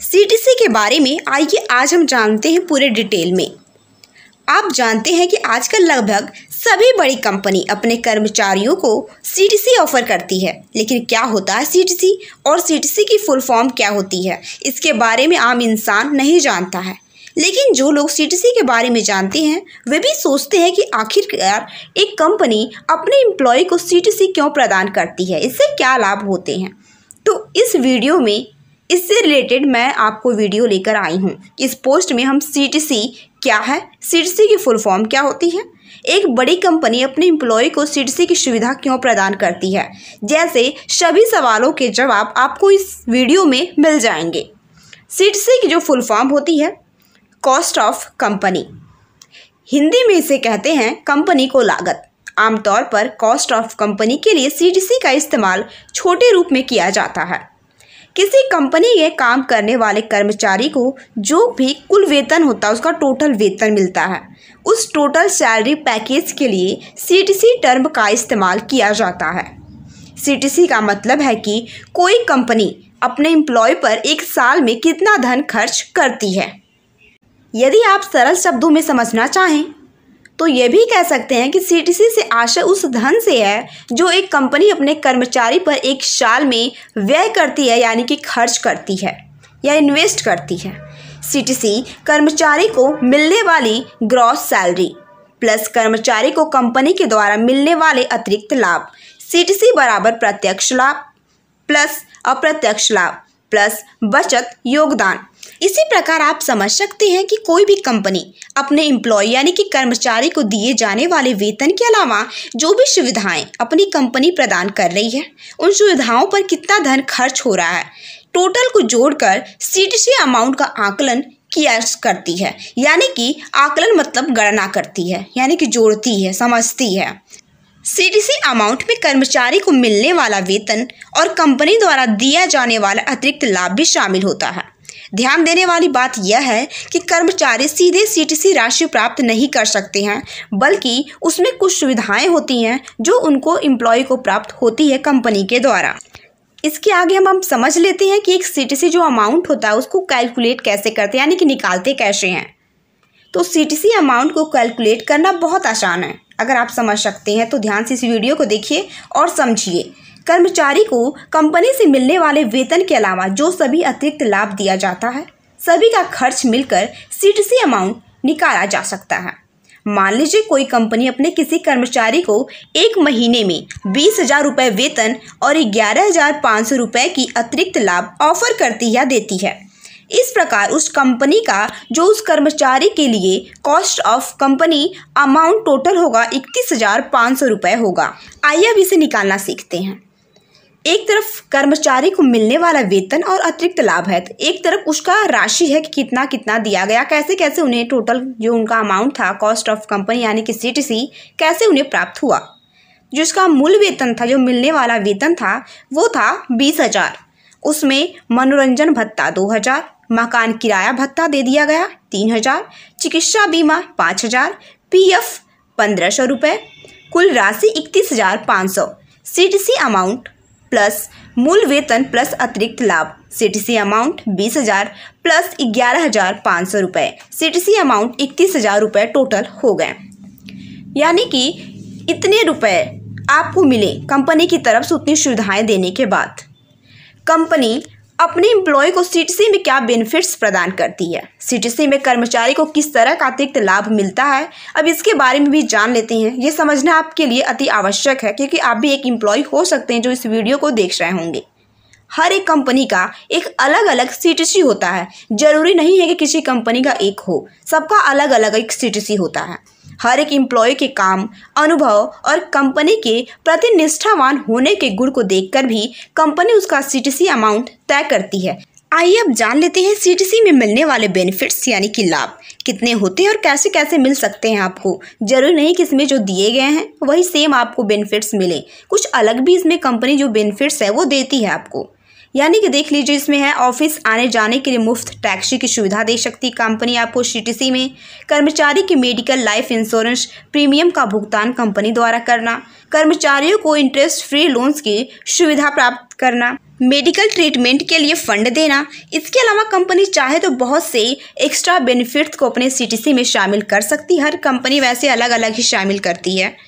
CTC के बारे में आइए आज हम जानते हैं पूरे डिटेल में आप जानते हैं कि आजकल लगभग सभी बड़ी कंपनी अपने कर्मचारियों को सीटीसी ऑफर करती है लेकिन क्या होता है सीटीसी और सीटीसी की फुल फॉर्म क्या होती है इसके बारे में आम इंसान नहीं जानता है लेकिन जो लोग सीटीसी के बारे में जानते हैं वे भी सोचते हैं कि आखिरकार एक कंपनी अपने एम्प्लॉय को सीटीसी क्यों प्रदान करती है इससे क्या लाभ होते हैं तो इस वीडियो में इससे रिलेटेड मैं आपको वीडियो लेकर आई हूँ इस पोस्ट में हम सी क्या है सी की फुल फॉर्म क्या होती है एक बड़ी कंपनी अपने एम्प्लॉय को सी की सुविधा क्यों प्रदान करती है जैसे सभी सवालों के जवाब आपको इस वीडियो में मिल जाएंगे सी की जो फुल फॉर्म होती है कॉस्ट ऑफ कंपनी हिंदी में इसे कहते हैं कंपनी को लागत आमतौर पर कॉस्ट ऑफ कंपनी के लिए सी का इस्तेमाल छोटे रूप में किया जाता है किसी कंपनी के काम करने वाले कर्मचारी को जो भी कुल वेतन होता है उसका टोटल वेतन मिलता है उस टोटल सैलरी पैकेज के लिए सीटीसी टर्म का इस्तेमाल किया जाता है सीटीसी का मतलब है कि कोई कंपनी अपने एम्प्लॉय पर एक साल में कितना धन खर्च करती है यदि आप सरल शब्दों में समझना चाहें तो ये भी कह सकते हैं कि सीटीसी से आशा उस धन से है जो एक कंपनी अपने कर्मचारी पर एक साल में व्यय करती है यानी कि खर्च करती है या इन्वेस्ट करती है सीटीसी कर्मचारी को मिलने वाली ग्रॉस सैलरी प्लस कर्मचारी को कंपनी के द्वारा मिलने वाले अतिरिक्त लाभ सीटीसी बराबर प्रत्यक्ष लाभ प्लस अप्रत्यक्ष लाभ प्लस बचत योगदान इसी प्रकार आप समझ सकते हैं कि कोई भी कंपनी अपने इम्प्लॉय यानी कि कर्मचारी को दिए जाने वाले वेतन के अलावा जो भी सुविधाएं अपनी कंपनी प्रदान कर रही है उन सुविधाओं पर कितना धन खर्च हो रहा है टोटल को जोड़कर सीटीसी अमाउंट का आकलन किया करती है यानी कि आकलन मतलब गणना करती है यानी कि जोड़ती है समझती है सीटीसी अमाउंट में कर्मचारी को मिलने वाला वेतन और कंपनी द्वारा दिया जाने वाला अतिरिक्त लाभ भी शामिल होता है ध्यान देने वाली बात यह है कि कर्मचारी सीधे सीटीसी राशि प्राप्त नहीं कर सकते हैं बल्कि उसमें कुछ सुविधाएं होती हैं जो उनको एम्प्लॉय को प्राप्त होती है कंपनी के द्वारा इसके आगे हम हम समझ लेते हैं कि एक सीटीसी जो अमाउंट होता है उसको कैलकुलेट कैसे करते हैं यानी कि निकालते कैसे हैं तो सीटीसी अमाउंट को कैलकुलेट करना बहुत आसान है अगर आप समझ सकते हैं तो ध्यान से इस वीडियो को देखिए और समझिए कर्मचारी को कंपनी से मिलने वाले वेतन के अलावा जो सभी अतिरिक्त लाभ दिया जाता है सभी का खर्च मिलकर सीटीसी अमाउंट निकाला जा सकता है मान लीजिए कोई कंपनी अपने किसी कर्मचारी को एक महीने में बीस हजार रुपये वेतन और ग्यारह हजार पाँच सौ रुपये की अतिरिक्त लाभ ऑफर करती या देती है इस प्रकार उस कंपनी का जो उस कर्मचारी के लिए cost of company amount total होगा इकतीस हजार पाँच सौ रुपये होगा आइए अब इसे निकालना सीखते हैं एक तरफ कर्मचारी को मिलने वाला वेतन और अतिरिक्त लाभ है तो एक तरफ उसका राशि है कि कितना कितना दिया गया कैसे कैसे उन्हें टोटल जो उनका अमाउंट था कॉस्ट ऑफ कंपनी यानी कि सी कैसे उन्हें प्राप्त हुआ जो उसका मूल वेतन था जो मिलने वाला वेतन था वो था बीस हज़ार उसमें मनोरंजन भत्ता दो हज़ार मकान किराया भत्ता दे दिया गया तीन हज़ार चिकित्सा बीमा पाँच हज़ार पी एफ पंद्रह सौ रुपये कुल राशि इकतीस हज़ार पाँच सौ सी अमाउंट प्लस मूल वेतन प्लस अतिरिक्त लाभ सीटीसी अमाउंट बीस हजार प्लस ग्यारह हजार पाँच सौ रुपये सीटीसी अमाउंट इकतीस हजार रुपये टोटल हो गए यानी कि इतने रुपए आपको मिले कंपनी की तरफ से उतनी सुविधाएं देने के बाद कंपनी अपने इम्प्लॉय को सी में क्या बेनिफिट्स प्रदान करती है सी में कर्मचारी को किस तरह का अतिरिक्त लाभ मिलता है अब इसके बारे में भी जान लेते हैं ये समझना आपके लिए अति आवश्यक है क्योंकि आप भी एक इम्प्लॉय हो सकते हैं जो इस वीडियो को देख रहे होंगे हर एक कंपनी का एक अलग अलग सी होता है ज़रूरी नहीं है कि किसी कंपनी का एक हो सबका अलग अलग एक सी होता है हर एक एम्प्लॉय के काम अनुभव और कंपनी के प्रति निष्ठावान होने के गुण को देखकर भी कंपनी उसका सी अमाउंट तय करती है आइए अब जान लेते हैं सी में मिलने वाले बेनिफिट्स यानी कि लाभ कितने होते हैं और कैसे कैसे मिल सकते हैं आपको जरूरी नहीं कि इसमें जो दिए गए हैं वही सेम आपको बेनिफिट्स मिले कुछ अलग भी इसमें कंपनी जो बेनिफिट्स है वो देती है आपको यानी कि देख लीजिए इसमें है ऑफिस आने जाने के लिए मुफ्त टैक्सी की सुविधा दे सकती कंपनी आपको सीटीसी में कर्मचारी की मेडिकल लाइफ इंश्योरेंस प्रीमियम का भुगतान कंपनी द्वारा करना कर्मचारियों को इंटरेस्ट फ्री लोन्स की सुविधा प्राप्त करना मेडिकल ट्रीटमेंट के लिए फंड देना इसके अलावा कंपनी चाहे तो बहुत से एक्स्ट्रा बेनिफिट्स को अपने सीटीसी में शामिल कर सकती हर कंपनी वैसे अलग अलग ही शामिल करती है